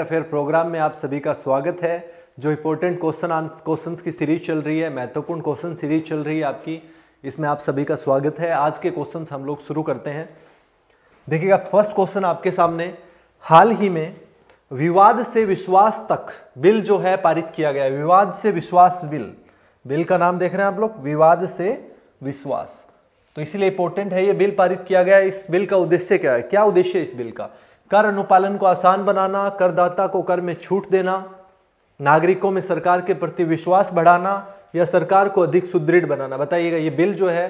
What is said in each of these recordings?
affair तो programme में आप सभी का स्वागत है जो इंपॉर्टेंट क्वेश्चन क्वेश्चंस की सीरीज चल रही है महत्वपूर्ण क्वेश्चन सीरीज चल रही है आपकी इसमें आप सभी का स्वागत है आज के क्वेश्चन हम लोग शुरू करते हैं देखिएगा फर्स्ट क्वेश्चन आपके सामने हाल ही में विवाद से विश्वास तक बिल जो है पारित किया गया विवाद से विश्वास बिल बिल का नाम देख रहे हैं आप लोग विवाद से विश्वास तो इसीलिए इंपॉर्टेंट है ये बिल पारित किया गया इस बिल का उद्देश्य क्या है क्या उद्देश्य है इस बिल का कर अनुपालन को आसान बनाना करदाता को कर में छूट देना नागरिकों में सरकार के प्रति विश्वास बढ़ाना या सरकार को अधिक सुदृढ़ बनाना बताइएगा ये बिल जो है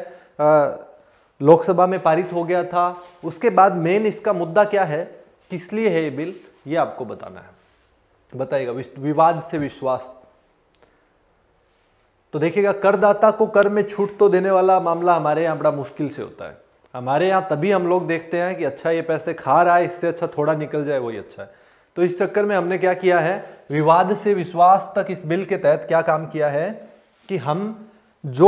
लोकसभा में पारित हो गया था उसके बाद मेन इसका मुद्दा क्या है किस लिए है ये बिल ये आपको बताना है बताइएगा विवाद से विश्वास तो देखिएगा करदाता को कर में छूट तो देने वाला मामला हमारे यहाँ बड़ा मुश्किल से होता है हमारे यहाँ तभी हम लोग देखते हैं कि अच्छा ये पैसे खा रहा है इससे अच्छा थोड़ा निकल जाए वही अच्छा है तो इस चक्कर में हमने क्या किया है विवाद से विश्वास तक इस बिल के तहत क्या काम किया है कि हम जो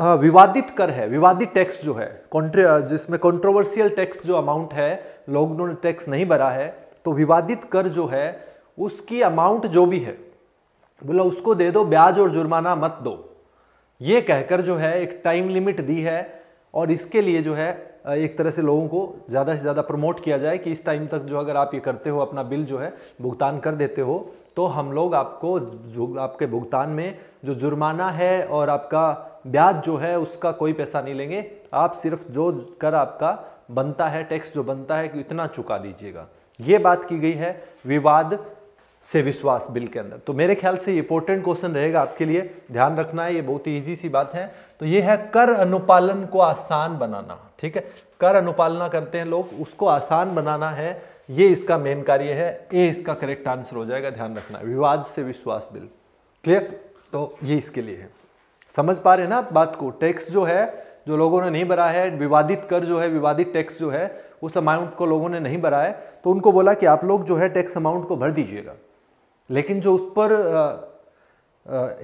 हाँ, विवादित कर है विवादित टैक्स जो है जिसमें कॉन्ट्रोवर्सियल टैक्स जो अमाउंट है लोगों ने टैक्स नहीं भरा है तो विवादित कर जो है उसकी अमाउंट जो भी है बोला उसको दे दो ब्याज और जुर्माना मत दो ये कहकर जो है एक टाइम लिमिट दी है और इसके लिए जो है एक तरह से लोगों को ज़्यादा से ज़्यादा प्रमोट किया जाए कि इस टाइम तक जो अगर आप ये करते हो अपना बिल जो है भुगतान कर देते हो तो हम लोग आपको जो आपके भुगतान में जो जुर्माना है और आपका ब्याज जो है उसका कोई पैसा नहीं लेंगे आप सिर्फ जो कर आपका बनता है टैक्स जो बनता है कि इतना चुका दीजिएगा ये बात की गई है विवाद से विश्वास बिल के अंदर तो मेरे ख्याल से इंपॉर्टेंट क्वेश्चन रहेगा आपके लिए ध्यान रखना है ये बहुत ही ईजी सी बात है तो ये है कर अनुपालन को आसान बनाना ठीक है कर अनुपालना करते हैं लोग उसको आसान बनाना है ये इसका मेन कार्य है ए इसका करेक्ट आंसर हो जाएगा ध्यान रखना विवाद से विश्वास बिल क्लियर तो ये इसके लिए है समझ पा रहे हैं ना आप बात को टैक्स जो है जो लोगों ने नहीं भरा है विवादित कर जो है विवादित टैक्स जो है उस अमाउंट को लोगों ने नहीं भरा है तो उनको बोला कि आप लोग जो है टैक्स अमाउंट को भर दीजिएगा लेकिन जो उस पर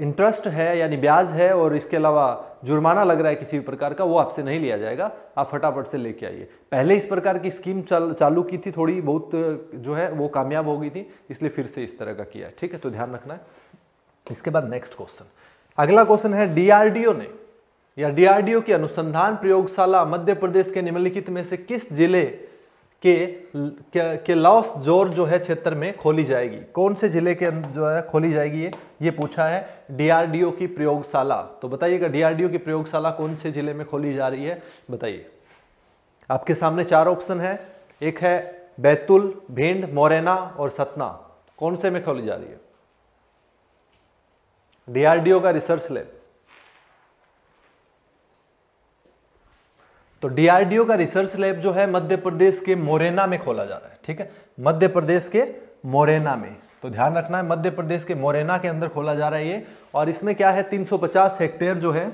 इंटरेस्ट है यानी ब्याज है और इसके अलावा जुर्माना लग रहा है किसी भी प्रकार का वो आपसे नहीं लिया जाएगा आप फटाफट से लेके आइए पहले इस प्रकार की स्कीम चल चालू की थी थोड़ी बहुत जो है वो कामयाब हो गई थी इसलिए फिर से इस तरह का किया है ठीक है तो ध्यान रखना है इसके बाद नेक्स्ट क्वेश्चन अगला क्वेश्चन है डीआरडीओ ने या डीआरडीओ की अनुसंधान प्रयोगशाला मध्य प्रदेश के निम्नलिखित में से किस जिले के के लॉस जोर जो है क्षेत्र में खोली जाएगी कौन से जिले के अंदर जो है खोली जाएगी ये ये पूछा है डीआरडीओ की प्रयोगशाला तो बताइएगा डीआरडीओ की प्रयोगशाला कौन से जिले में खोली जा रही है बताइए आपके सामने चार ऑप्शन है एक है बैतुल भिंड मोरेना और सतना कौन से में खोली जा रही है डीआरडीओ का रिसर्च लैब तो डीआरडीओ का रिसर्च लैब जो है मध्य प्रदेश के मोरेना में खोला जा रहा है ठीक है मध्य प्रदेश के मोरेना में तो ध्यान रखना है मध्य प्रदेश के मोरेना के अंदर खोला जा रहा है ये और इसमें क्या है 350 हेक्टेयर जो है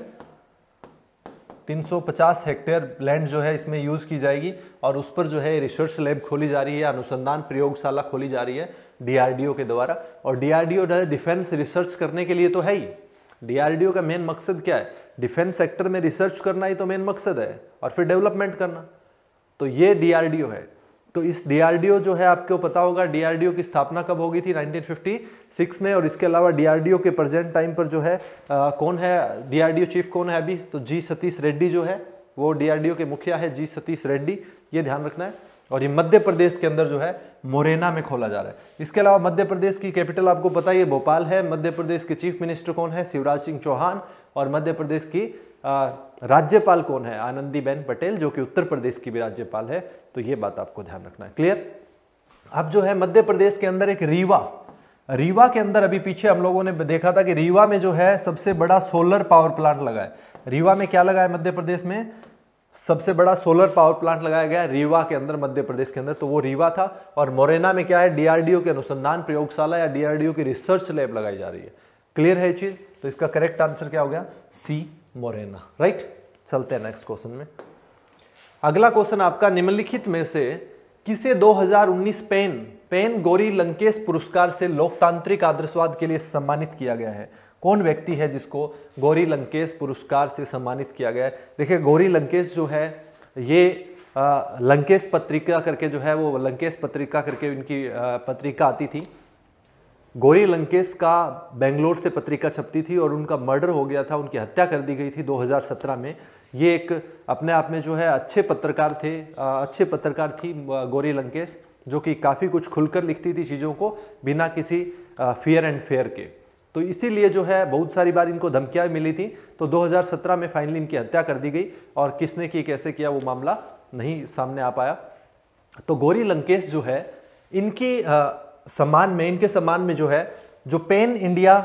350 हेक्टेयर लैंड जो है इसमें यूज़ की जाएगी और उस पर जो है रिसर्च लैब खोली जा रही है अनुसंधान प्रयोगशाला खोली जा रही है डीआरडीओ के द्वारा और डीआरडीओ जो है डिफेंस रिसर्च करने के लिए तो है ही डीआरडीओ का मेन मकसद क्या है डिफेंस सेक्टर में रिसर्च करना ही तो मेन मकसद है और फिर डेवलपमेंट करना तो ये डीआरडीओ है तो इस डीआरडीओ जो है आपको पता होगा डीआरडीओ की स्थापना कब होगी थी 1956 में और इसके अलावा डीआरडीओ के प्रेजेंट टाइम पर जो है आ, कौन है डीआरडीओ चीफ कौन है अभी तो जी सतीश रेड्डी जो है वो डीआरडीओ के मुखिया है जी सतीश रेड्डी ये ध्यान रखना है और ये मध्य प्रदेश के अंदर जो है मोरेना में खोला जा रहा है इसके अलावा मध्य प्रदेश की कैपिटल आपको पता ही है भोपाल है मध्य प्रदेश के चीफ मिनिस्टर कौन है शिवराज सिंह चौहान और मध्य प्रदेश की राज्यपाल कौन है आनंदीबेन पटेल जो कि उत्तर प्रदेश की भी राज्यपाल है तो ये बात आपको ध्यान रखना है क्लियर अब जो है मध्य प्रदेश के अंदर एक रीवा रीवा के अंदर अभी पीछे हम लोगों ने देखा था कि रीवा में जो है सबसे बड़ा सोलर पावर प्लांट लगा है रीवा में क्या लगा है मध्य प्रदेश में सबसे बड़ा सोलर पावर प्लांट लगाया गया है रीवा के अंदर मध्य प्रदेश के अंदर तो वो रीवा था और मोरेना में क्या है डीआरडीओ के अनुसंधान प्रयोगशाला या डीआरडीओ की रिसर्च लैब लगाई जा रही है क्लियर है चीज़ तो इसका करेक्ट आंसर क्या हो गया सी मोरेना राइट चलते हैं नेक्स्ट क्वेश्चन में अगला क्वेश्चन आपका निम्नलिखित में से किसे 2019 पेन पेन गौरी लंकेश पुरस्कार से लोकतांत्रिक आदर्शवाद के लिए सम्मानित किया गया है कौन व्यक्ति है जिसको गौरी लंकेश पुरस्कार से सम्मानित किया गया है देखिए गौरी लंकेश जो है ये आ, लंकेश पत्रिका करके जो है वो लंकेश पत्रिका करके इनकी आ, पत्रिका आती थी गौरी लंकेश का बेंगलोर से पत्रिका छपती थी और उनका मर्डर हो गया था उनकी हत्या कर दी गई थी 2017 में ये एक अपने आप में जो है अच्छे पत्रकार थे अच्छे पत्रकार थी गौरी लंकेश जो कि काफ़ी कुछ खुलकर लिखती थी चीज़ों को बिना किसी फेयर एंड फेयर के तो इसीलिए जो है बहुत सारी बार इनको धमकियाँ मिली थी तो 2017 में फाइनली इनकी हत्या कर दी गई और किसने की कैसे किया वो मामला नहीं सामने आ पाया तो गौरी लंकेश जो है इनकी सम्मान में इनके सम्मान में जो है जो पेन इंडिया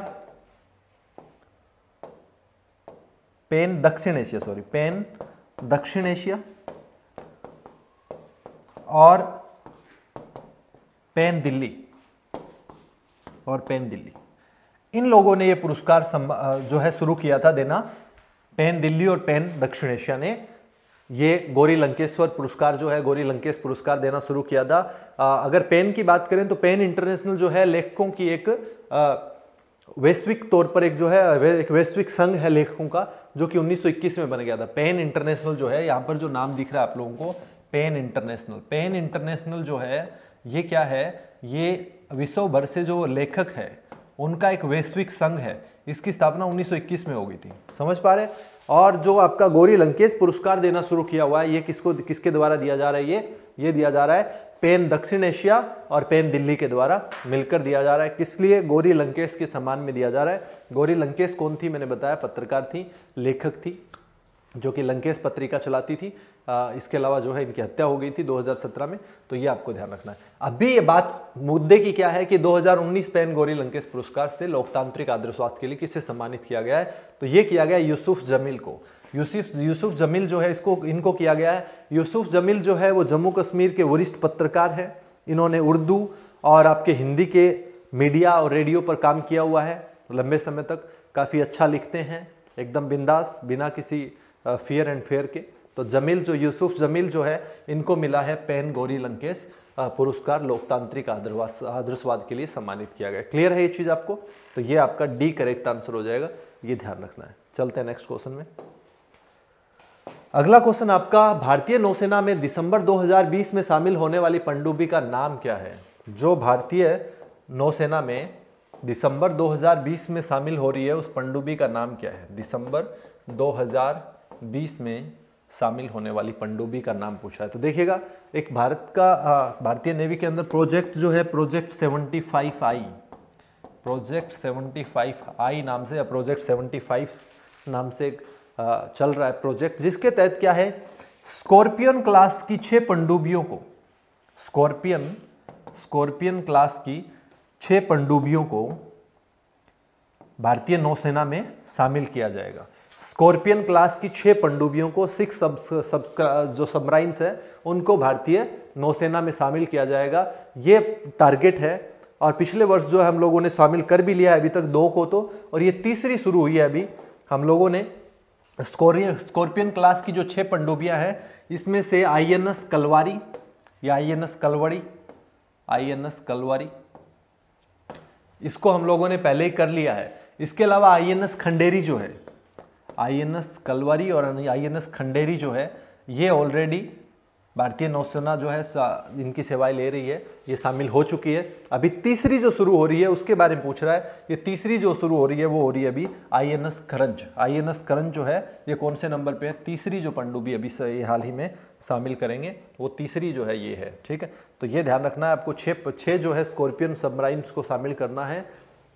पेन दक्षिण एशिया सॉरी पेन दक्षिण एशिया और पेन दिल्ली और पेन दिल्ली इन लोगों ने ये पुरस्कार जो है शुरू किया था देना पेन दिल्ली और पेन दक्षिण एशिया ने ये गौरी लंकेश्वर पुरस्कार जो है गौरी लंकेश पुरस्कार देना शुरू किया था आ, अगर पेन की बात करें तो पेन इंटरनेशनल जो है लेखकों की एक वैश्विक तौर पर एक जो है एक वैश्विक संघ है लेखकों का जो कि 1921 में बन गया था पेन इंटरनेशनल जो है यहाँ पर जो नाम दिख रहा है आप लोगों को पेन इंटरनेशनल पेन इंटरनेशनल जो है ये क्या है ये विश्व भर से जो लेखक है उनका एक वैश्विक संघ है इसकी स्थापना 1921 में हो गई थी समझ पा रहे और जो आपका गौरी लंकेश पुरस्कार देना शुरू किया हुआ है ये किसको किसके द्वारा दिया जा रहा है ये ये दिया जा रहा है पेन दक्षिण एशिया और पेन दिल्ली के द्वारा मिलकर दिया जा रहा है किस लिए गौरी लंकेश के सम्मान में दिया जा रहा है गौरी लंकेश कौन थी मैंने बताया पत्रकार थी लेखक थी जो कि लंकेश पत्रिका चलाती थी इसके अलावा जो है इनकी हत्या हो गई थी 2017 में तो ये आपको ध्यान रखना है अभी ये बात मुद्दे की क्या है कि 2019 पेन गौरी लंकेश पुरस्कार से लोकतांत्रिक आदर स्वास्थ्य के लिए किसे सम्मानित किया गया है तो ये किया गया यूसुफ जमील को यूसुफ यूसुफ जमील जो है इसको इनको किया गया है यूसुफ जमील जो है वो जम्मू कश्मीर के वरिष्ठ पत्रकार हैं इन्होंने उर्दू और आपके हिंदी के मीडिया और रेडियो पर काम किया हुआ है लंबे समय तक काफ़ी अच्छा लिखते हैं एकदम बिंदास बिना किसी फियर एंड फेयर के तो जमील जो यूसुफ जमील जो है इनको मिला है पेन गौरी लंकेश पुरस्कार लोकतांत्रिक आदर्श आदर्शवाद के लिए सम्मानित किया गया क्लियर है ये चीज़ आपको तो ये आपका डी करेक्ट आंसर हो जाएगा ये ध्यान रखना है चलते हैं नेक्स्ट क्वेश्चन में अगला क्वेश्चन आपका भारतीय नौसेना में दिसंबर 2020 में शामिल होने वाली पंडुबी का नाम क्या है जो भारतीय नौसेना में दिसंबर 2020 में शामिल हो रही है उस पंडुबी का नाम क्या है दिसंबर 2020 में शामिल होने वाली पंडुबी का नाम पूछा है तो देखिएगा एक भारत का भारतीय नेवी के अंदर प्रोजेक्ट जो है प्रोजेक्ट 75 आई प्रोजेक्ट 75 आई नाम से या प्रोजेक्ट 75 नाम से एक चल रहा है प्रोजेक्ट जिसके तहत क्या है स्कॉर्पियन क्लास की छः पंडुबियों को स्कॉर्पियन स्कॉर्पियन क्लास की छः पंडुबियों को भारतीय नौसेना में शामिल किया जाएगा स्कॉर्पियन क्लास की छः पंडुबियों को सिक्स सब, सब जो सबराइंस है उनको भारतीय नौसेना में शामिल किया जाएगा ये टारगेट है और पिछले वर्ष जो है हम लोगों ने शामिल कर भी लिया है अभी तक दो को तो और ये तीसरी शुरू हुई है अभी हम लोगों ने स्कोरियन स्कॉर्पियन क्लास की जो छः पंडुबियाँ हैं इसमें से आई एन एस कलवारी या I N S Kalvari I N S Kalvari इसको हम लोगों ने पहले ही कर लिया है इसके अलावा आई एन एस खंडेरी जो है आईएनएस कलवारी और आईएनएस खंडेरी जो है ये ऑलरेडी भारतीय नौसेना जो है इनकी सेवाएं ले रही है ये शामिल हो चुकी है अभी तीसरी जो शुरू हो रही है उसके बारे में पूछ रहा है ये तीसरी जो शुरू हो रही है वो हो रही है अभी I N S Karanj I N S Karanj जो है ये कौन से नंबर पे है तीसरी जो पंडुबी अभी ये हाल ही में शामिल करेंगे वो तीसरी जो है ये है ठीक है तो ये ध्यान रखना है आपको छः छः जो है स्कॉर्पियन सबमराइन्स को शामिल करना है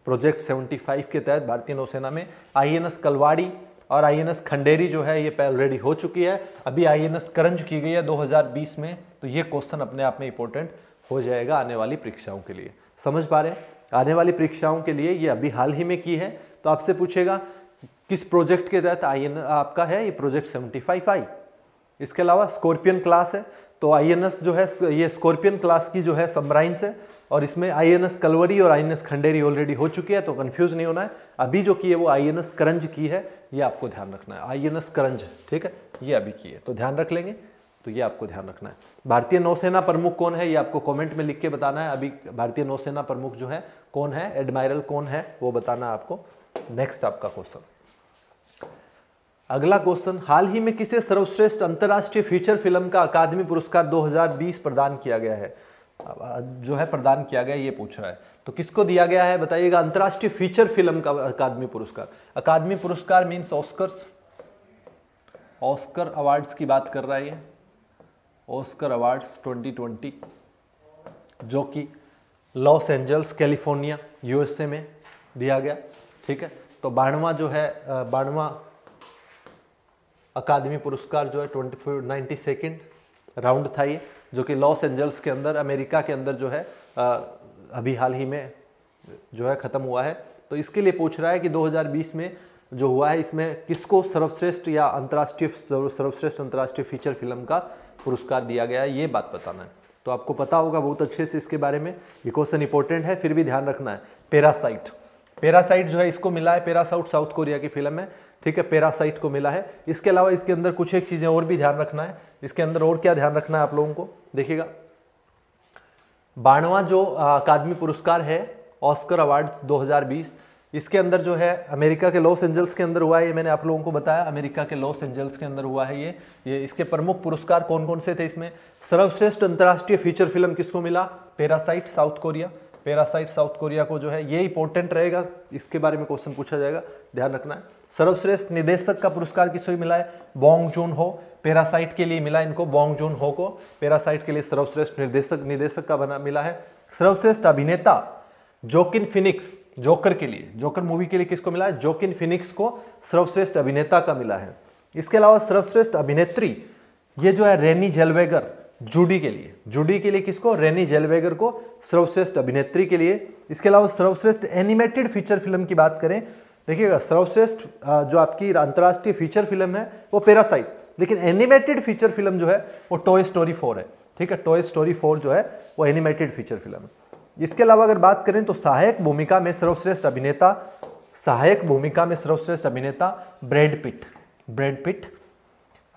प्रोजेक्ट सेवेंटी के तहत भारतीय नौसेना में आई कलवाड़ी और आई एन एस खंडेरी जो है ये ऑलरेडी हो चुकी है अभी आई एन एस करंज की गई है 2020 में तो ये क्वेश्चन अपने आप में इंपॉर्टेंट हो जाएगा आने वाली परीक्षाओं के लिए समझ पा रहे हैं आने वाली परीक्षाओं के लिए ये अभी हाल ही में की है तो आपसे पूछेगा किस प्रोजेक्ट के तहत आई एन आपका है ये प्रोजेक्ट सेवेंटी फाइव आई इसके अलावा स्कॉर्पियन क्लास है तो आईएनएस जो है ये स्कॉर्पियन क्लास की जो है सबराइंस है और इसमें आईएनएस कलवरी और आईएनएस खंडेरी ऑलरेडी हो चुकी है तो कंफ्यूज नहीं होना है अभी जो की है वो आईएनएस करंज की है ये आपको ध्यान रखना है आईएनएस करंज ठीक है ये अभी की है तो ध्यान रख लेंगे तो ये आपको ध्यान रखना है भारतीय नौसेना प्रमुख कौन है ये आपको कमेंट में लिख के बताना है अभी भारतीय नौसेना प्रमुख जो है कौन है एडमायरल कौन है वो बताना है आपको नेक्स्ट आपका क्वेश्चन अगला क्वेश्चन हाल ही में किसे सर्वश्रेष्ठ अंतर्राष्ट्रीय फीचर फिल्म का अकादमी पुरस्कार 2020 प्रदान किया गया है जो है प्रदान किया गया ये पूछ रहा है तो किसको दिया गया है बताइएगा अंतर्राष्ट्रीय फीचर फिल्म का अकादमी पुरस्कार अकादमी पुरस्कार मीन्स ऑस्कर ऑस्कर अवार्ड्स की बात कर रहा है ये ऑस्कर अवार्ड्स 2020 जो कि लॉस एंजल्स कैलिफोर्निया यूएसए में दिया गया ठीक है तो बाणवा जो है बाणवा अकादमी पुरस्कार जो है twenty four ninety second round था ये जो कि लॉस एंजल्स के अंदर अमेरिका के अंदर जो है अभी हाल ही में जो है ख़त्म हुआ है तो इसके लिए पूछ रहा है कि 2020 में जो हुआ है इसमें किसको सर्वश्रेष्ठ या अंतर्राष्ट्रीय सर्वश्रेष्ठ अंतर्राष्ट्रीय फीचर फिल्म का पुरस्कार दिया गया है ये बात बताना है तो आपको पता होगा बहुत अच्छे से इसके बारे में ये क्वेश्चन इंपॉर्टेंट है फिर भी ध्यान रखना है पेरासाइट पेरासाइट जो है इसको मिला है पेरासाउट साउथ कोरिया की फिल्म है ठीक है पेरासाइट को मिला है इसके अलावा इसके अंदर कुछ एक चीज़ें और भी ध्यान रखना है इसके अंदर और क्या ध्यान रखना है आप लोगों को देखिएगा बाणवा जो अकादमी पुरस्कार है ऑस्कर अवार्ड 2020 इसके अंदर जो है अमेरिका के लॉस एंजल्स के अंदर हुआ है ये मैंने आप लोगों को बताया अमेरिका के लॉस एंजल्स के अंदर हुआ है ये ये इसके प्रमुख पुरस्कार कौन कौन से थे इसमें सर्वश्रेष्ठ अंतर्राष्ट्रीय फीचर फिल्म किसको मिला parasite south Korea parasite south Korea को जो है ये इंपॉर्टेंट रहेगा इसके बारे में क्वेश्चन पूछा जाएगा ध्यान रखना है सर्वश्रेष्ठ निदेशक का पुरस्कार किस मिला है बोंग जून हो पैरासाइट के लिए मिला इनको बोंग जून हो को पैरासाइट के लिए सर्वश्रेष्ठ निर्देशक निदेशक का बना मिला है सर्वश्रेष्ठ अभिनेता जोकिन फिनिक्स जोकर के लिए जोकर मूवी के लिए किसको मिला है जोकिन फिनिक्स को सर्वश्रेष्ठ अभिनेता का मिला है इसके अलावा सर्वश्रेष्ठ अभिनेत्री ये जो है रेनी जेलवेगर जूडी के लिए जूडी के लिए किसको रेनी जेलवेगर को सर्वश्रेष्ठ अभिनेत्री के लिए इसके अलावा सर्वश्रेष्ठ एनिमेटेड फीचर फिल्म की बात करें देखिएगा सर्वश्रेष्ठ जो आपकी अंतर्राष्ट्रीय फीचर फिल्म है वो पेरासाइट लेकिन एनिमेटेड फीचर फिल्म जो है वो टॉय स्टोरी फोर है ठीक है टॉय स्टोरी फोर जो है वो एनिमेटेड फीचर फिल्म है इसके अलावा अगर बात करें तो सहायक भूमिका में सर्वश्रेष्ठ अभिनेता सहायक भूमिका में सर्वश्रेष्ठ अभिनेता Brad Pitt Brad Pitt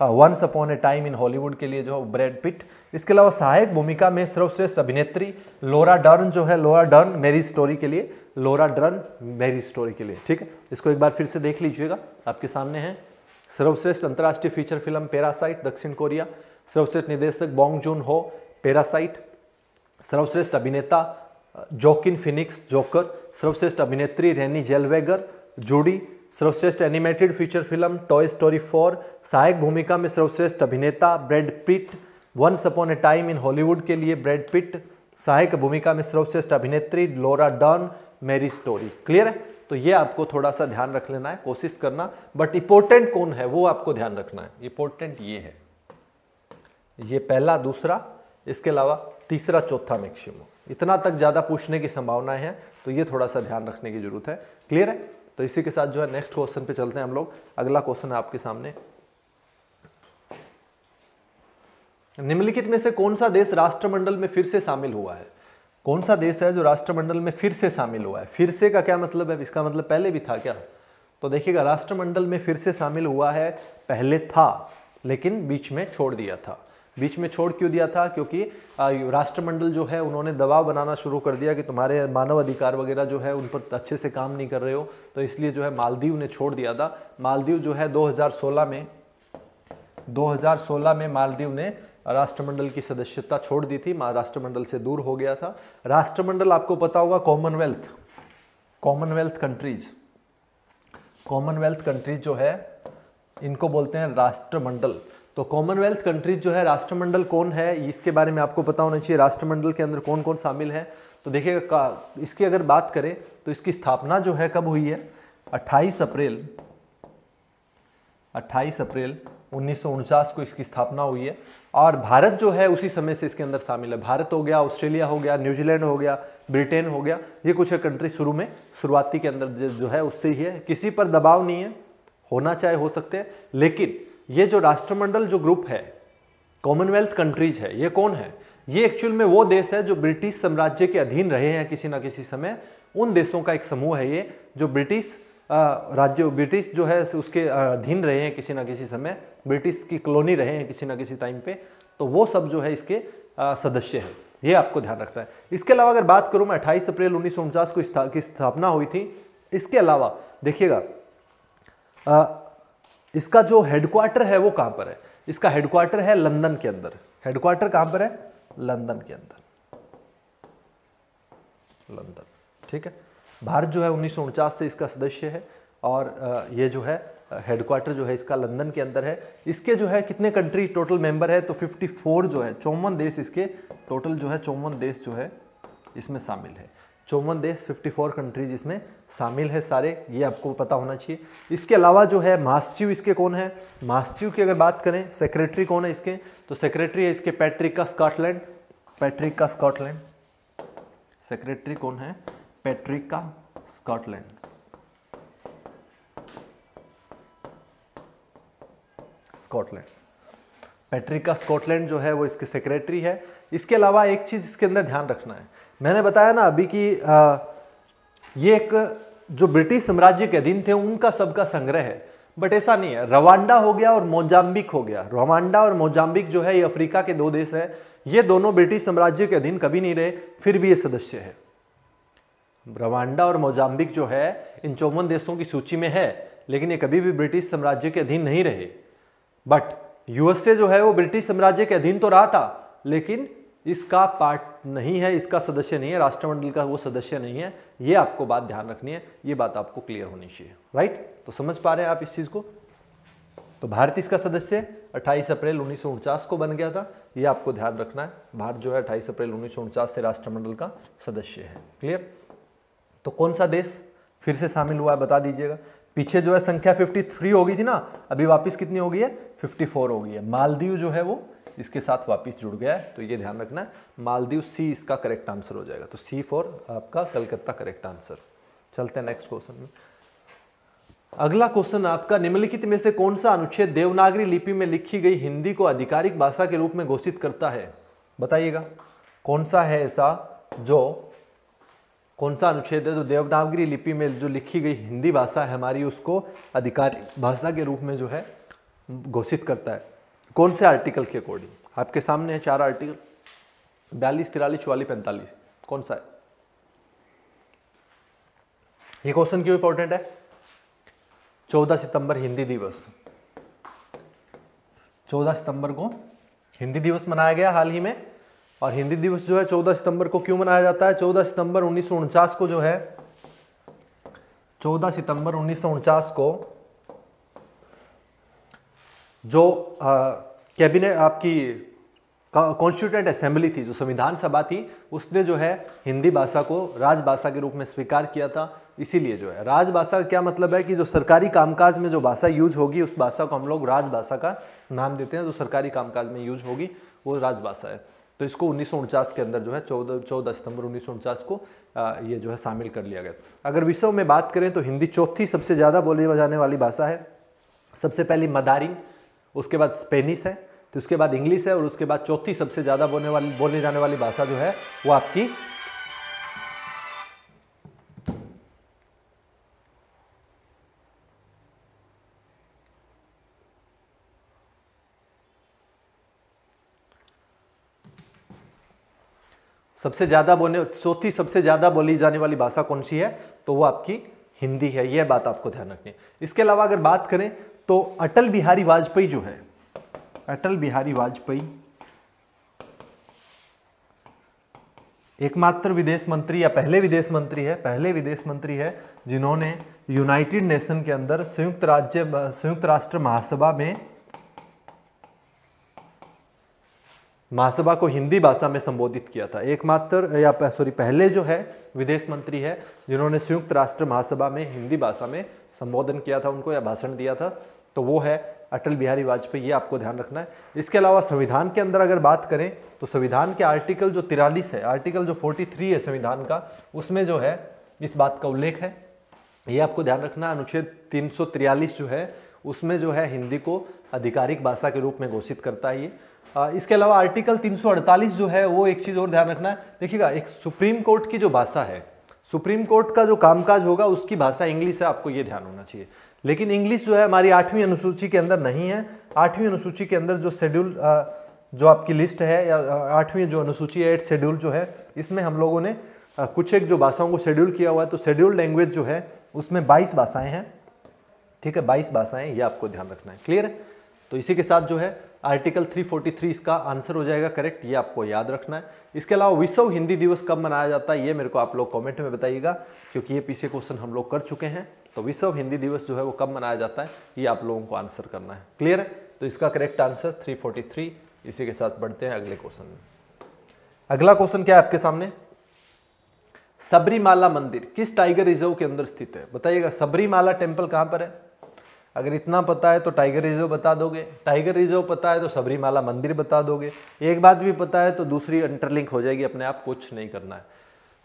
once upon a time in Hollywood के लिए जो ब्रैड पिट इसके अलावा सहायक भूमिका में सर्वश्रेष्ठ अभिनेत्री लोरा डर्न जो है लोरा डर्न मेरी स्टोरी के लिए लोरा डर्न मेरी स्टोरी के लिए ठीक है इसको एक बार फिर से देख लीजिएगा आपके सामने है सर्वश्रेष्ठ अंतर्राष्ट्रीय फीचर फिल्म पेरासाइट दक्षिण कोरिया सर्वश्रेष्ठ निर्देशक बोंग जून हो पेरासाइट सर्वश्रेष्ठ अभिनेता जोकिन फिनिक्स जोकर सर्वश्रेष्ठ अभिनेत्री रेनी जेलवेगर जोड़ी सर्वश्रेष्ठ animated feature film toy story four सहायक भूमिका में सर्वश्रेष्ठ अभिनेता Brad Pitt once upon a time in Hollywood के लिए ब्रेड पिट सहायक भूमिका में सर्वश्रेष्ठ अभिनेत्री Laura Dern marriage story clear है तो ये आपको थोड़ा सा ध्यान रख लेना है कोशिश करना बट इंपॉर्टेंट कौन है वो आपको ध्यान रखना है इंपॉर्टेंट ये है ये पहला दूसरा इसके अलावा तीसरा चौथा मैक्सिमम इतना तक ज़्यादा पूछने की संभावनाएं हैं तो ये थोड़ा सा ध्यान रखने की जरूरत है क्लियर है तो इसी के साथ जो है नेक्स्ट क्वेश्चन पे चलते हैं हम लोग अगला क्वेश्चन है आपके सामने निम्नलिखित में से कौन सा देश राष्ट्रमंडल में फिर से शामिल हुआ है कौन सा देश है जो राष्ट्रमंडल में फिर से शामिल हुआ है फिर से का क्या मतलब है इसका मतलब पहले भी था क्या तो देखिएगा राष्ट्रमंडल में फिर से शामिल हुआ है पहले था लेकिन बीच में छोड़ दिया था बीच में छोड़ क्यों दिया था क्योंकि राष्ट्रमंडल जो है उन्होंने दबाव बनाना शुरू कर दिया कि तुम्हारे मानव अधिकार वगैरह जो है उन पर अच्छे से काम नहीं कर रहे हो तो इसलिए जो है मालदीव ने छोड़ दिया था मालदीव जो है 2016 में 2016 में मालदीव ने राष्ट्रमंडल की सदस्यता छोड़ दी थी राष्ट्रमंडल से दूर हो गया था राष्ट्रमंडल आपको पता होगा commonwealth commonwealth countries commonwealth countries जो है इनको बोलते हैं राष्ट्रमंडल तो कॉमनवेल्थ कंट्रीज जो है राष्ट्रमंडल कौन है इसके बारे में आपको पता होना चाहिए राष्ट्रमंडल के अंदर कौन कौन शामिल है तो देखिएगा इसकी अगर बात करें तो इसकी स्थापना जो है कब हुई है 28 अप्रैल 28 अप्रैल उन्नीस को इसकी स्थापना हुई है और भारत जो है उसी समय से इसके अंदर शामिल है भारत हो गया ऑस्ट्रेलिया हो गया न्यूजीलैंड हो गया ब्रिटेन हो गया ये कुछ कंट्री शुरू में शुरुआती के अंदर जो है उससे ही है किसी पर दबाव नहीं है होना चाहे हो सकते हैं लेकिन ये जो राष्ट्रमंडल जो ग्रुप है कॉमनवेल्थ कंट्रीज है ये कौन है ये एक्चुअल में वो देश है जो ब्रिटिश साम्राज्य के अधीन रहे हैं किसी ना किसी समय उन देशों का एक समूह है ये जो ब्रिटिश राज्य ब्रिटिश जो है उसके अधीन रहे हैं किसी ना किसी समय ब्रिटिश की कॉलोनी रहे हैं किसी ना किसी टाइम पे तो वो सब जो है इसके सदस्य हैं ये आपको ध्यान रखना है इसके अलावा अगर बात करूँ मैं अट्ठाईस अप्रैल उन्नीस को इस्था, की स्थापना हुई थी इसके अलावा देखिएगा इसका जो हेडक्वार्टर है वो कहाँ पर है इसका हेडक्वार्टर है लंदन के अंदर हेडक्वार्टर कहाँ पर है लंदन के अंदर लंदन ठीक है भारत जो है उन्नीस से इसका सदस्य है और ये जो है हेडक्वार्टर जो है इसका लंदन के अंदर है इसके जो है कितने कंट्री टोटल मेंबर है तो 54 जो है चौवन देश इसके टोटल जो है चौवन देश जो है इसमें शामिल है चौवन देश 54 कंट्रीज इसमें शामिल है सारे ये आपको पता होना चाहिए इसके अलावा जो है महासचिव इसके कौन है मास्च्यू की अगर बात करें सेक्रेटरी कौन है इसके तो सेक्रेटरी है इसके पैट्रिक का स्कॉटलैंड पैट्रिक का स्कॉटलैंड सेक्रेटरी कौन है पैट्रिक का स्कॉटलैंड स्कॉटलैंड पैट्रिका स्कॉटलैंड जो है वो इसके सेक्रेटरी है इसके अलावा एक चीज़ इसके अंदर ध्यान रखना है मैंने बताया ना अभी कि आ, ये एक जो ब्रिटिश साम्राज्य के अधीन थे उनका सबका संग्रह है बट ऐसा नहीं है रवांडा हो गया और मोजाम्बिक हो गया रवांडा और मोजाम्बिक जो है ये अफ्रीका के दो देश हैं ये दोनों ब्रिटिश साम्राज्य के अधीन कभी नहीं रहे फिर भी ये सदस्य है रवांडा और मोजाम्बिक जो है इन चौवन देशों की सूची में है लेकिन ये कभी भी ब्रिटिश साम्राज्य के अधीन नहीं रहे बट यूएसए जो है वो ब्रिटिश साम्राज्य के अधीन तो रहा था लेकिन इसका पार्ट नहीं है इसका सदस्य नहीं है राष्ट्रमंडल का वो सदस्य नहीं है ये आपको बात ध्यान रखनी है ये बात आपको क्लियर होनी चाहिए राइट तो समझ पा रहे हैं आप इस चीज़ को तो भारत इसका सदस्य 28 अप्रैल उन्नीस को बन गया था ये आपको ध्यान रखना है भारत जो है अट्ठाईस अप्रैल उन्नीस से राष्ट्रमंडल का सदस्य है क्लियर तो कौन सा देश फिर से शामिल हुआ है बता दीजिएगा पीछे जो है संख्या 53 हो गई थी ना अभी वापस कितनी हो गई है 54 हो गई है मालदीव जो है वो इसके साथ वापस जुड़ गया है तो ये ध्यान रखना है मालदीव सी इसका करेक्ट आंसर हो जाएगा तो सी फॉर आपका कलकत्ता करेक्ट आंसर चलते हैं नेक्स्ट क्वेश्चन में अगला क्वेश्चन आपका निम्नलिखित में से कौन सा अनुच्छेद देवनागरी लिपि में लिखी गई हिंदी को आधिकारिक भाषा के रूप में घोषित करता है बताइएगा कौन सा है ऐसा जो कौन सा अनुच्छेद है जो तो देवनागरी लिपि में जो लिखी गई हिंदी भाषा है हमारी उसको अधिकारिक भाषा के रूप में जो है घोषित करता है कौन से आर्टिकल के अकॉर्डिंग आपके सामने है चार आर्टिकल बयालीस तिरालीस चौवालीस पैंतालीस कौन सा है ये क्वेश्चन क्यों इंपॉर्टेंट है 14 सितंबर हिंदी दिवस 14 सितंबर को हिंदी दिवस मनाया गया हाल ही में और हिंदी दिवस जो है 14 सितंबर को क्यों मनाया जाता है 14 सितंबर उन्नीस को जो है 14 सितंबर उन्नीस को जो कैबिनेट आपकी कॉन्स्टिट्यूंट असेंबली थी जो संविधान सभा थी उसने जो है हिंदी भाषा को राजभाषा के रूप में स्वीकार किया था इसीलिए जो है राजभाषा का क्या मतलब है कि जो सरकारी कामकाज में जो भाषा यूज होगी उस भाषा को हम लोग राजभाषा का नाम देते हैं जो सरकारी कामकाज में यूज होगी वो राजभाषा है तो इसको उन्नीस के अंदर जो है चौदह चौदह सितंबर उन्नीस को ये जो है शामिल कर लिया गया अगर विश्व में बात करें तो हिंदी चौथी सबसे ज़्यादा बोली जाने वाली भाषा है सबसे पहली मदारी उसके बाद स्पेनिश है तो उसके बाद इंग्लिश है और उसके बाद चौथी सबसे ज़्यादा बोलने वाली बोली जाने वाली भाषा जो है वो आपकी सबसे ज़्यादा बोलने चौथी सबसे ज़्यादा बोली जाने वाली भाषा कौन सी है तो वो आपकी हिंदी है यह बात आपको ध्यान रखनी इसके अलावा अगर बात करें तो अटल बिहारी वाजपेयी जो है अटल बिहारी वाजपेयी एकमात्र विदेश मंत्री या पहले विदेश मंत्री है पहले विदेश मंत्री है जिन्होंने यूनाइटेड नेशन के अंदर संयुक्त राज्य संयुक्त राष्ट्र महासभा में महासभा को हिंदी भाषा में संबोधित किया था एकमात्र या सॉरी पहले जो है विदेश मंत्री है जिन्होंने संयुक्त राष्ट्र महासभा में हिंदी भाषा में संबोधन किया था उनको या भाषण दिया था तो वो है अटल बिहारी वाजपेयी ये आपको ध्यान रखना है इसके अलावा संविधान के अंदर अगर बात करें तो संविधान के आर्टिकल जो तिरालीस है आर्टिकल जो 43 है संविधान का उसमें जो है इस बात का उल्लेख है ये आपको ध्यान रखना अनुच्छेद तीन जो है उसमें जो है हिंदी को आधिकारिक भाषा के रूप में घोषित करता है ये इसके अलावा आर्टिकल 348 जो है वो एक चीज़ और ध्यान रखना है देखिएगा एक सुप्रीम कोर्ट की जो भाषा है सुप्रीम कोर्ट का जो कामकाज होगा उसकी भाषा इंग्लिश है आपको ये ध्यान होना चाहिए लेकिन इंग्लिश जो है हमारी आठवीं अनुसूची के अंदर नहीं है आठवीं अनुसूची के अंदर जो शेड्यूल जो आपकी लिस्ट है या आठवीं जो अनुसूची एट शेड्यूल जो है इसमें हम लोगों ने कुछ एक जो भाषाओं को शेड्यूल किया हुआ है तो शेड्यूल लैंग्वेज जो है उसमें बाईस भाषाएं हैं ठीक है बाईस भाषाएं ये आपको ध्यान रखना है क्लियर है तो इसी के साथ जो है आर्टिकल 343 इसका आंसर हो जाएगा करेक्ट ये आपको याद रखना है इसके अलावा विश्व हिंदी दिवस कब मनाया जाता है ये मेरे को आप लोग कमेंट में बताइएगा क्योंकि ये पीछे क्वेश्चन हम लोग कर चुके हैं तो विश्व हिंदी दिवस जो है वो कब मनाया जाता है ये आप लोगों को आंसर करना है क्लियर है तो इसका करेक्ट आंसर थ्री इसी के साथ बढ़ते हैं अगले क्वेश्चन में अगला क्वेश्चन क्या है आपके सामने सबरीमाला मंदिर किस टाइगर रिजर्व के अंदर स्थित है बताइएगा सबरीमाला टेम्पल कहाँ पर है अगर इतना पता है तो टाइगर रिजर्व बता दोगे टाइगर रिजर्व पता है तो सबरीमाला मंदिर बता दोगे एक बात भी पता है तो दूसरी इंटरलिंक हो जाएगी अपने आप कुछ नहीं करना है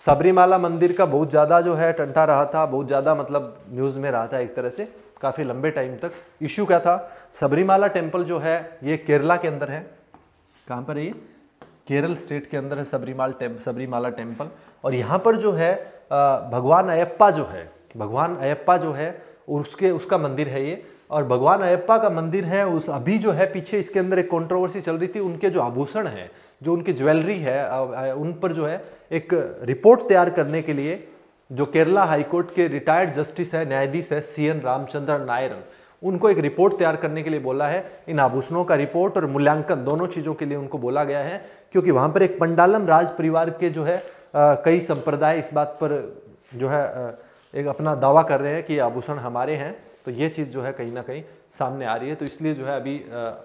सबरीमाला मंदिर का बहुत ज़्यादा जो है टंटा रहा था बहुत ज़्यादा मतलब न्यूज़ में रहा था एक तरह से काफ़ी लंबे टाइम तक इश्यू क्या था सबरीमाला टेम्पल जो है ये केरला के अंदर है कहाँ पर है ये केरल स्टेट के अंदर है सबरीमाल टेम सबरीमाला टेम्पल और यहाँ पर जो है भगवान अयप्पा जो है भगवान अयप्पा जो है और उसके उसका मंदिर है ये और भगवान अयप्पा का मंदिर है उस अभी जो है पीछे इसके अंदर एक कंट्रोवर्सी चल रही थी उनके जो आभूषण है जो उनकी ज्वेलरी है उन पर जो है एक रिपोर्ट तैयार करने के लिए जो केरला हाईकोर्ट के रिटायर्ड जस्टिस है न्यायाधीश है सी एन रामचंद्र नायर उनको एक रिपोर्ट तैयार करने के लिए बोला है इन आभूषणों का रिपोर्ट और मूल्यांकन दोनों चीज़ों के लिए उनको बोला गया है क्योंकि वहाँ पर एक पंडालम राज परिवार के जो है आ, कई संप्रदाय इस बात पर जो है आ, एक अपना दावा कर रहे हैं कि आभूषण हमारे हैं तो ये चीज़ जो है कहीं ना कहीं सामने आ रही है तो इसलिए जो है अभी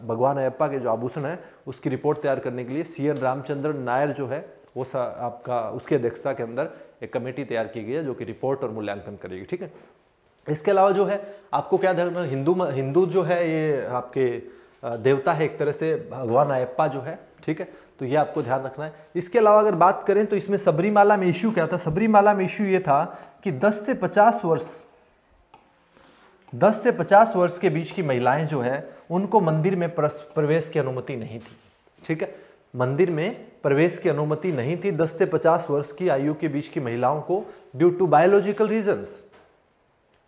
भगवान अयप्पा के जो आभूषण है उसकी रिपोर्ट तैयार करने के लिए सी एन रामचंद्र नायर जो है वो सा आपका उसके अध्यक्षता के अंदर एक कमेटी तैयार की गई है जो कि रिपोर्ट और मूल्यांकन करेगी ठीक है इसके अलावा जो है आपको क्या ध्यान हिंदू हिंदू जो है ये आपके देवता है एक तरह से भगवान अयप्पा जो है ठीक है तो ये आपको ध्यान रखना है इसके अलावा अगर बात करें तो इसमें सबरीमाला में इश्यू क्या था सबरीमाला में इश्यू ये था कि 10 से 50 वर्ष 10 से 50 वर्ष के बीच की महिलाएं जो है उनको मंदिर में प्रवेश की अनुमति नहीं थी ठीक है मंदिर में प्रवेश की अनुमति नहीं थी 10 से 50 वर्ष की आयु के बीच की महिलाओं को ड्यू टू बायोलॉजिकल रीजंस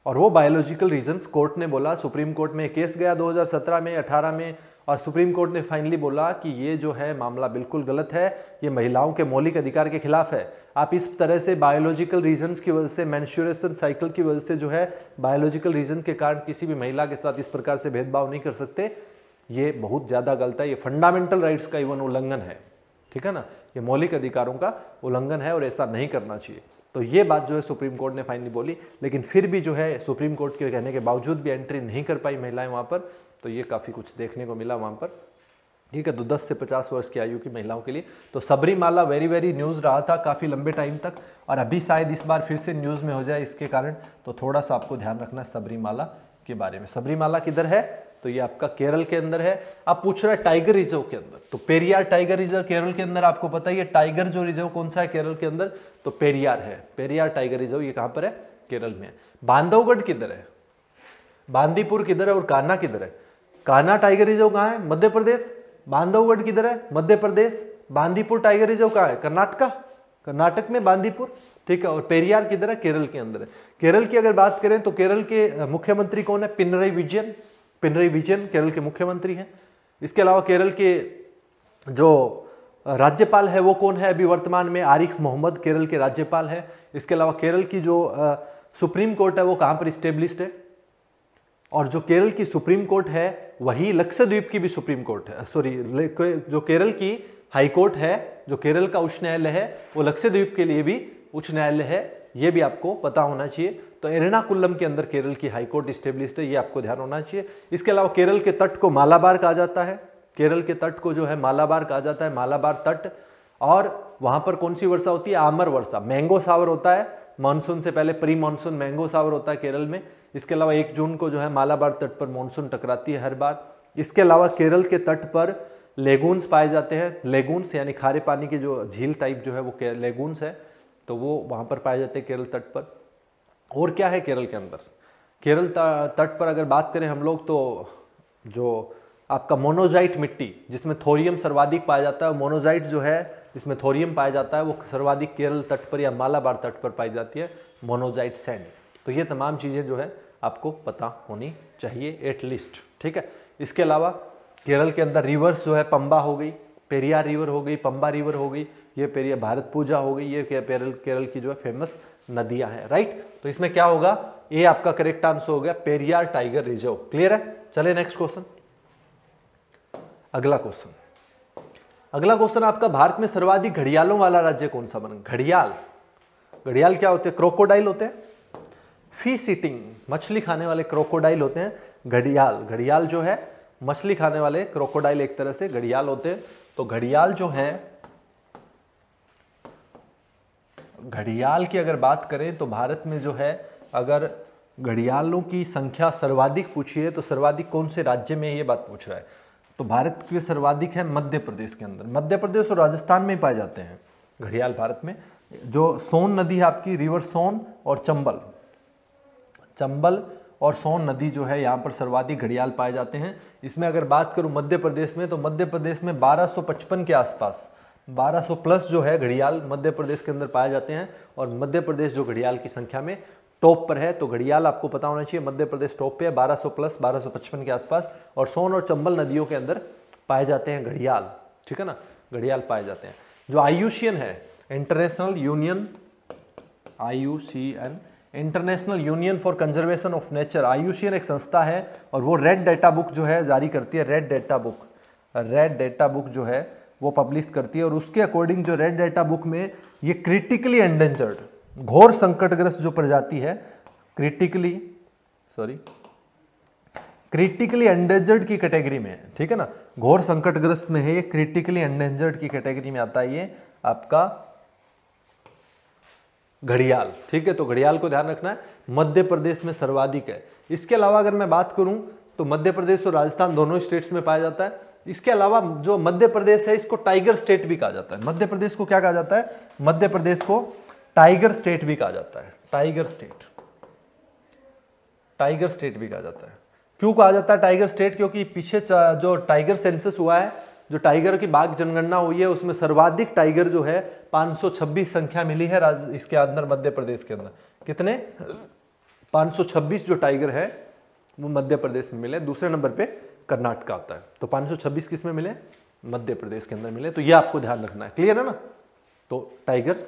और वो बायोलॉजिकल रीजंस कोर्ट ने बोला सुप्रीम कोर्ट में केस गया 2017 में 18 में और सुप्रीम कोर्ट ने फाइनली बोला कि ये जो है मामला बिल्कुल गलत है ये महिलाओं के मौलिक अधिकार के खिलाफ है आप इस तरह से बायोलॉजिकल रीजंस की वजह से मैंशुरेशन साइकिल की वजह से जो है बायोलॉजिकल रीजन के कारण किसी भी महिला के साथ इस प्रकार से भेदभाव नहीं कर सकते ये बहुत ज़्यादा गलत है ये फंडामेंटल राइट्स का इवन उल्लंघन है ठीक है ना ये मौलिक अधिकारों का उल्लंघन है और ऐसा नहीं करना चाहिए तो ये बात जो है सुप्रीम कोर्ट ने फाइनली बोली लेकिन फिर भी जो है सुप्रीम कोर्ट के कहने के बावजूद भी एंट्री नहीं कर पाई महिलाएं वहाँ पर तो ये काफ़ी कुछ देखने को मिला वहाँ पर ठीक है तो 10 से 50 वर्ष की आयु की महिलाओं के लिए तो सबरीमाला वेरी वेरी न्यूज़ रहा था काफ़ी लंबे टाइम तक और अभी शायद इस बार फिर से न्यूज़ में हो जाए इसके कारण तो थोड़ा सा आपको ध्यान रखना है सबरीमाला के बारे में सबरीमाला किधर है तो ये आपका केरल के अंदर है आप पूछ रहे हैं टाइगर रिजर्व के अंदर तो पेरियार टाइगर रिजर्व केरल के अंदर आपको पता है टाइगर जो रिजर्व कौन सा है केरल के अंदर तो पेरियार है पेरियार टाइगर रिजर्व ये कहाँ पर है केरल में है बांधवगढ़ किधर है बांदीपुर किधर है और कान्हा किधर है कान्हा टाइगर रिजर्व कहाँ है मध्य प्रदेश बांधवगढ़ किधर है मध्य प्रदेश बांदीपुर टाइगर रिजर्व कहाँ है कर्नाटका कर्नाटक में बांदीपुर ठीक है और पेरियार किधर है केरल के अंदर है केरल की अगर बात करें तो केरल के मुख्यमंत्री कौन है पिनरई विजयन पिनरई विजयन केरल के मुख्यमंत्री हैं इसके अलावा केरल के जो राज्यपाल है वो कौन है अभी वर्तमान में आरिफ मोहम्मद केरल के राज्यपाल है इसके अलावा केरल की जो सुप्रीम कोर्ट है वो कहाँ पर स्टेब्लिश है और जो केरल की सुप्रीम कोर्ट है वही लक्षद्वीप की भी सुप्रीम कोर्ट है सॉरी जो केरल की हाई कोर्ट है जो केरल का उच्च न्यायालय है वो लक्षद्वीप के लिए भी उच्च न्यायालय है ये भी आपको पता होना चाहिए तो एर्नाकुलम के अंदर केरल की हाई कोर्ट स्टेब्लिश है ये आपको ध्यान होना चाहिए इसके अलावा केरल के तट को मालाबार कहा जाता है केरल के तट को जो है मालाबार कहा जाता है मालाबार तट और वहाँ पर कौन सी वर्षा होती है आमर वर्षा मैंगो सावर होता है मानसून से पहले प्री मानसून मैंगो सावर होता है केरल में इसके अलावा एक जून को जो है मालाबार तट पर मानसून टकराती है हर बार इसके अलावा केरल के तट पर लेगून्स पाए जाते हैं लेगून्स यानी खारे पानी की जो झील टाइप जो है वो लेगून्स है तो वो वहाँ पर पाए जाते हैं केरल तट पर और क्या है केरल के अंदर केरल तट पर अगर बात करें हम लोग तो जो आपका मोनोजाइट मिट्टी जिसमें थोरियम सर्वाधिक पाया जाता है मोनोजाइट जो है जिसमें थोरियम पाया जाता है वो सर्वाधिक केरल तट पर या मालाबार तट पर पाई जाती है मोनोजाइट सैंड तो ये तमाम चीज़ें जो है आपको पता होनी चाहिए एटलीस्ट ठीक है इसके अलावा केरल के अंदर रिवर्स जो है पम्बा हो गई पेरियार रिवर हो गई पम्बा रिवर हो गई ये पेरिया भारत पूजा हो गई ये केरल केरल की जो है फेमस नदियां हैं राइट तो इसमें क्या होगा ये आपका करेक्ट आंसर हो गया पेरियार टाइगर रिजर्व क्लियर है चले नेक्स्ट क्वेश्चन अगला क्वेश्चन अगला क्वेश्चन आपका भारत में सर्वाधिक घड़ियालों वाला राज्य कौन सा बन घड़ियाल घड़ियाल क्या होते हैं क्रोकोडाइल होते हैं फी सीटिंग मछली खाने वाले क्रोकोडाइल होते हैं घड़ियाल घड़ियाल जो है मछली खाने वाले क्रोकोडाइल एक तरह से घड़ियाल होते हैं तो घड़ियाल जो है घड़ियाल की अगर बात करें तो भारत में जो है अगर घड़ियालों की संख्या सर्वाधिक पूछिए तो सर्वाधिक कौन से राज्य में ये बात पूछ रहा है तो भारत के सर्वाधिक है मध्य प्रदेश के अंदर मध्य प्रदेश और राजस्थान में पाए जाते हैं घड़ियाल भारत में जो सोन नदी है आपकी रिवर सोन और चंबल चंबल और सोन नदी जो है यहाँ पर सर्वाधिक घड़ियाल पाए जाते हैं इसमें अगर बात करूँ मध्य प्रदेश में तो मध्य प्रदेश में 1255 के आसपास 1200 प्लस जो है घड़ियाल मध्य प्रदेश के अंदर पाए जाते हैं और मध्य प्रदेश जो घड़ियाल की संख्या में टॉप पर है तो घड़ियाल आपको पता होना चाहिए मध्य प्रदेश टॉप पे है 1200 प्लस 1255 के आसपास और सोन और चंबल नदियों के अंदर पाए जाते हैं घड़ियाल ठीक है ना घड़ियाल पाए जाते हैं जो आयुषियन है international union I U C N international union for conservation of nature IUCN एक संस्था है और वो रेड डेटा बुक जो है जारी करती है red data book red data book जो है वो पब्लिश करती है और उसके अकॉर्डिंग जो रेड डेटा बुक में ये क्रिटिकली एंडेंजर्ड घोर संकटग्रस्त जो प्रजाति है क्रिटिकली सॉरी क्रिटिकली एंडेंजर्ड की कैटेगरी में है ठीक है ना घोर संकटग्रस्त में है ये क्रिटिकली एंडेंजर्ड की कैटेगरी में आता है ये आपका घड़ियाल ठीक है तो घड़ियाल को ध्यान रखना है मध्य प्रदेश में सर्वाधिक है इसके अलावा अगर मैं बात करूं तो मध्य प्रदेश और राजस्थान दोनों स्टेट्स में पाया जाता है इसके अलावा जो मध्य प्रदेश है इसको टाइगर स्टेट भी कहा जाता है मध्य प्रदेश को क्या कहा जाता है मध्य प्रदेश को टाइगर स्टेट भी कहा जाता है टाइगर स्टेट टाइगर स्टेट भी कहा जाता है क्यों कहा जाता है टाइगर स्टेट क्योंकि पीछे जो टाइगर सेंसस हुआ है जो टाइगर की बाघ जनगणना हुई है उसमें सर्वाधिक टाइगर जो है 526 संख्या मिली है राज इसके अंदर मध्य प्रदेश के अंदर कितने 526 जो टाइगर है वो मध्य प्रदेश में मिले दूसरे नंबर पे कर्नाटक आता है तो 526 किस में मिले मध्य प्रदेश के अंदर मिले तो ये आपको ध्यान रखना है क्लियर है ना तो टाइगर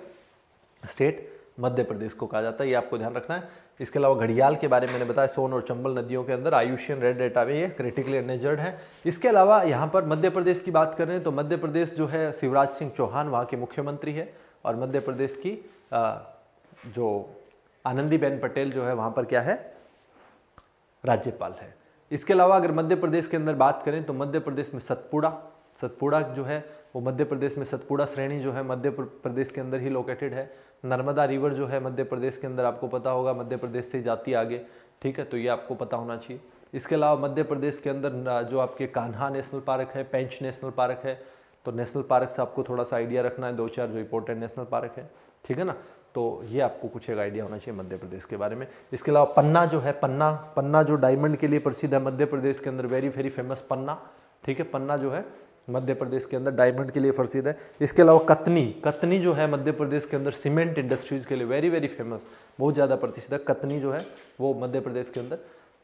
स्टेट मध्य प्रदेश को कहा जाता है ये आपको ध्यान रखना है इसके अलावा घड़ियाल के बारे में मैंने बताया सोन और चंबल नदियों के अंदर आयुषियन रेड डेटा में ये क्रिटिकली एंडेंजर्ड है इसके अलावा यहाँ पर मध्य प्रदेश की बात करें तो मध्य प्रदेश जो है शिवराज सिंह चौहान वहाँ के मुख्यमंत्री है और मध्य प्रदेश की जो आनंदीबेन पटेल जो है वहाँ पर क्या है राज्यपाल है इसके अलावा अगर मध्य प्रदेश के अंदर बात करें तो मध्य प्रदेश में सतपुड़ा सतपुड़ा जो है वो मध्य प्रदेश में सतपुड़ा श्रेणी जो है मध्य प्रदेश के अंदर ही लोकेटेड है नर्मदा रिवर जो है मध्य प्रदेश के अंदर आपको पता होगा मध्य प्रदेश से जाती आगे ठीक है तो ये आपको पता होना चाहिए इसके अलावा मध्य प्रदेश के अंदर जो आपके कान्हा नेशनल पार्क है पेंच नेशनल पार्क है तो नेशनल पार्क से आपको थोड़ा सा आइडिया रखना है दो चार जो इंपॉर्टेंट नेशनल पार्क है ठीक है ना तो ये आपको कुछ एक आइडिया होना चाहिए मध्य प्रदेश के बारे में इसके अलावा पन्ना जो है पन्ना पन्ना जो डायमंड के लिए प्रसिद्ध है मध्य प्रदेश के अंदर वेरी वेरी फेमस पन्ना ठीक है पन्ना जो है मध्य प्रदेश के अंदर डायमंड के लिए प्रसिद्ध है इसके अलावा कतनी कतनी जो है मध्य प्रदेश के अंदर सीमेंट इंडस्ट्रीज़ के लिए वेरी वेरी फेमस बहुत ज़्यादा प्रतिष्ठित है कतनी जो है वो मध्य प्रदेश के अंदर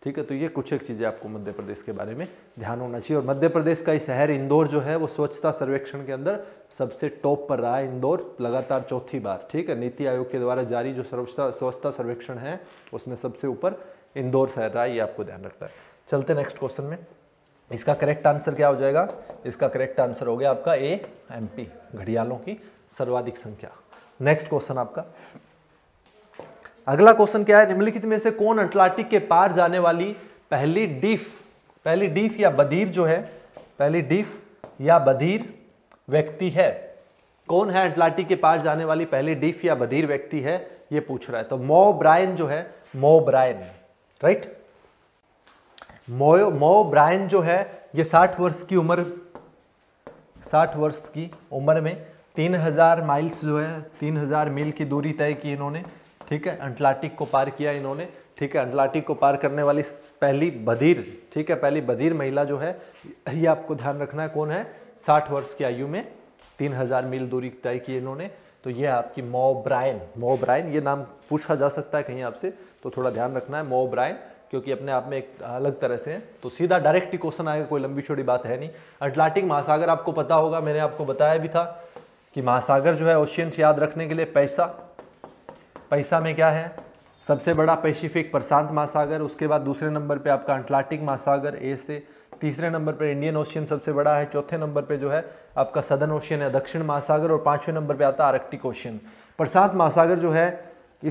ठीक है तो ये कुछ एक चीज़ें आपको मध्य प्रदेश के बारे में ध्यान होना चाहिए और मध्य प्रदेश का ये शहर इंदौर जो है वो स्वच्छता सर्वेक्षण के अंदर सबसे टॉप पर रहा है इंदौर लगातार चौथी बार ठीक है नीति आयोग के द्वारा जारी जो सर्वस्था स्वच्छता सर्वेक्षण है उसमें सबसे ऊपर इंदौर शहर रहा है ये आपको ध्यान रखना है चलते नेक्स्ट क्वेश्चन में इसका करेक्ट आंसर क्या हो जाएगा इसका करेक्ट आंसर हो गया आपका ए एम पी घड़ियालों की सर्वाधिक संख्या नेक्स्ट क्वेश्चन आपका अगला क्वेश्चन क्या है निम्नलिखित में से कौन अटलांटिक के पार जाने वाली पहली डीफ पहली डीफ या बधीर जो है पहली डीफ या बधीर व्यक्ति है कौन है अटलांटिक के पार जाने वाली पहली डीफ या बधीर व्यक्ति है ये पूछ रहा है तो मो ब्रायन जो है मो ब्रायन राइट मोयो मो ब्रायन जो है ये साठ वर्ष की उम्र साठ वर्ष की उम्र में तीन हज़ार माइल्स जो है तीन हज़ार मील की दूरी तय की इन्होंने ठीक है अंटलाटिक को पार किया इन्होंने ठीक है अंटलाटिक को पार करने वाली पहली बधिर ठीक है पहली बधिर महिला जो है ये आपको ध्यान रखना है कौन है साठ वर्ष की आयु में तीन हज़ार मील दूरी तय की इन्होंने तो ये आपकी मोब्रायन मोब्रायन ये नाम पूछा जा सकता है कहीं आपसे तो थोड़ा ध्यान रखना है मोब्रायन क्योंकि अपने आप में एक अलग तरह से तो सीधा डायरेक्ट ही क्वेश्चन आएगा कोई लंबी छोटी बात है नहीं अटलांटिक महासागर आपको पता होगा मैंने आपको बताया भी था कि महासागर जो है ओशियंस याद रखने के लिए पैसा पैसा में क्या है सबसे बड़ा पैसिफिक प्रशांत महासागर उसके बाद दूसरे नंबर पे आपका अटलांटिक महासागर ए से तीसरे नंबर पर इंडियन ओशियन सबसे बड़ा है चौथे नंबर पे जो है आपका सदर्न ओशियन है दक्षिण महासागर और पाँचवें नंबर पे आता है आर्कटिक ओशियन प्रशांत महासागर जो है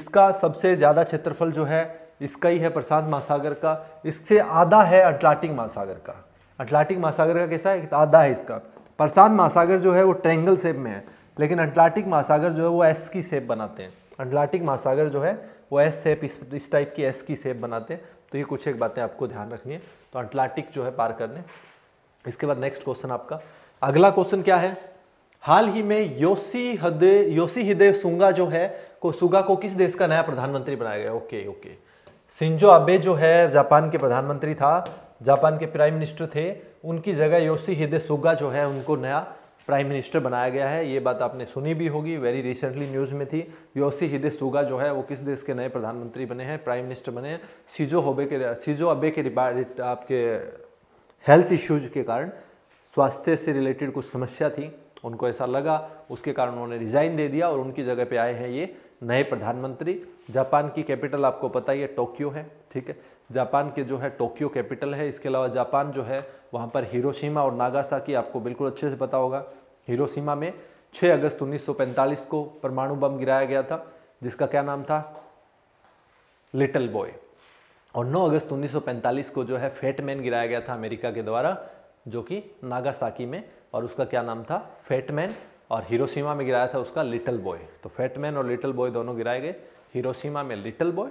इसका सबसे ज़्यादा क्षेत्रफल जो है इसका ही है प्रशांत महासागर का इससे आधा है अटलांटिक महासागर का अटलांटिक महासागर का कैसा है आधा है इसका प्रशांत महासागर जो है वो ट्रेंगल शेप में है लेकिन अटलांटिक महासागर जो है वो एस की शेप बनाते हैं अटलांटिक महासागर जो है वो एस शेप इस टाइप की एस की शेप बनाते हैं तो ये कुछ एक बातें आपको ध्यान रखनी है तो अटलांटिक जो है पार करने इसके बाद नेक्स्ट क्वेश्चन आपका अगला क्वेश्चन क्या है हाल ही में योशी हदे योशी हिदे सुंगा जो है को सुगा को किस देश का नया प्रधानमंत्री बनाया गया ओके ओके सिंजो अबे जो है जापान के प्रधानमंत्री था जापान के प्राइम मिनिस्टर थे उनकी जगह योशी हिदे सुगा जो है उनको नया प्राइम मिनिस्टर बनाया गया है ये बात आपने सुनी भी होगी वेरी रिसेंटली न्यूज़ में थी योशी हिदे सुगा जो है वो किस देश के नए प्रधानमंत्री बने हैं प्राइम मिनिस्टर बने हैं सीजो होबे के सीजो अबे के आपके हेल्थ इश्यूज के कारण स्वास्थ्य से रिलेटेड कुछ समस्या थी उनको ऐसा लगा उसके कारण उन्होंने रिज़ाइन दे दिया और उनकी जगह पर आए हैं ये नए प्रधानमंत्री जापान की कैपिटल आपको पता ही है टोक्यो है ठीक है जापान के जो है टोक्यो कैपिटल है इसके अलावा जापान जो है वहाँ पर हिरोशिमा और की आपको बिल्कुल अच्छे से पता होगा हिरोशिमा में 6 अगस्त 1945 को परमाणु बम गिराया गया था जिसका क्या नाम था लिटल बॉय और 9 अगस्त 1945 को जो है फेटमैन गिराया गया था अमेरिका के द्वारा जो कि नागासाकी में और उसका क्या नाम था फैटमैन और हिरोशिमा में गिराया था उसका लिटल बॉय तो फैटमैन और लिटल बॉय दोनों गिराए गए हिरोशिमा में लिटल बॉय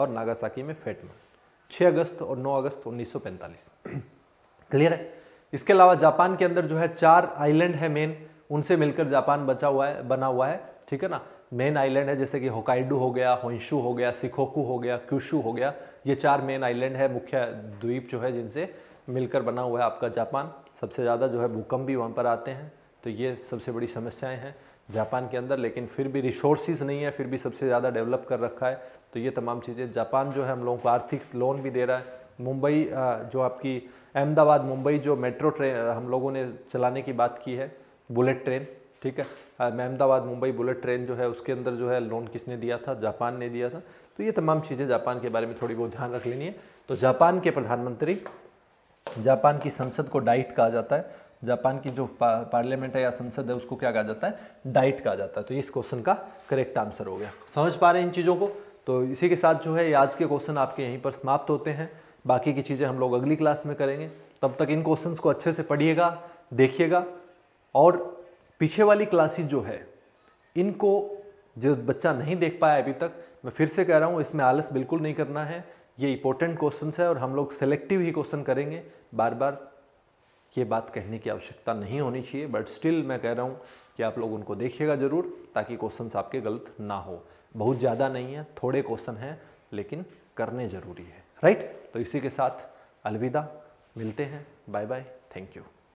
और नागासाकी में फैटमैन 6 अगस्त और 9 अगस्त 1945 क्लियर है इसके अलावा जापान के अंदर जो है चार आइलैंड है मेन उनसे मिलकर जापान बचा हुआ है बना हुआ है ठीक है ना मेन आइलैंड है जैसे कि होकाइडू हो गया होंशू हो गया सिखोकू हो गया क्यूशू हो गया ये चार मेन आइलैंड है मुख्य द्वीप जो है जिनसे मिलकर बना हुआ है आपका जापान सबसे ज़्यादा जो है भूकंप भी वहाँ पर आते हैं तो ये सबसे बड़ी समस्याएं हैं जापान के अंदर लेकिन फिर भी रिसोर्सिस नहीं है फिर भी सबसे ज़्यादा डेवलप कर रखा है तो ये तमाम चीज़ें जापान जो है हम लोगों को आर्थिक लोन भी दे रहा है मुंबई जो आपकी अहमदाबाद मुंबई जो मेट्रो ट्रेन हम लोगों ने चलाने की बात की है बुलेट ट्रेन ठीक है अहमदाबाद मुंबई बुलेट ट्रेन जो है उसके अंदर जो है लोन किसने दिया था जापान ने दिया था तो ये तमाम चीज़ें जापान के बारे में थोड़ी बहुत ध्यान रख लेनी है तो जापान के प्रधानमंत्री जापान की संसद को डाइट कहा जाता है जापान की जो पा, पार्लियामेंट है या संसद है उसको क्या कहा जाता है डाइट कहा जाता है तो इस क्वेश्चन का करेक्ट आंसर हो गया समझ पा रहे हैं इन चीज़ों को तो इसी के साथ जो है आज के क्वेश्चन आपके यहीं पर समाप्त होते हैं बाकी की चीज़ें हम लोग अगली क्लास में करेंगे तब तक इन क्वेश्चन को अच्छे से पढ़िएगा देखिएगा और पीछे वाली क्लासेज जो है इनको जो बच्चा नहीं देख पाया अभी तक मैं फिर से कह रहा हूँ इसमें आलस बिल्कुल नहीं करना है ये इंपॉर्टेंट क्वेश्चन है और हम लोग सेलेक्टिव ही क्वेश्चन करेंगे बार बार ये बात कहने की आवश्यकता नहीं होनी चाहिए बट स्टिल मैं कह रहा हूँ कि आप लोग उनको देखिएगा ज़रूर ताकि क्वेश्चन आपके गलत ना हो बहुत ज़्यादा नहीं है थोड़े क्वेश्चन हैं लेकिन करने ज़रूरी है राइट तो इसी के साथ अलविदा मिलते हैं बाय बाय थैंक यू